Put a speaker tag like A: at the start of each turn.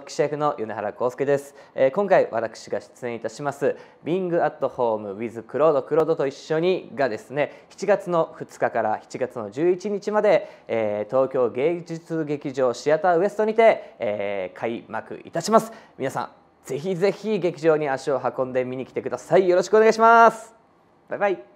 A: 即帰シェフの米原康介です、えー、今回私が出演いたします「Being at Home with クロードクロードと一緒に」がですね7月の2日から7月の11日まで、えー、東京芸術劇場シアターウエストにて、えー、開幕いたします皆さんぜひぜひ劇場に足を運んで見に来てくださいよろしくお願いしますバイバイ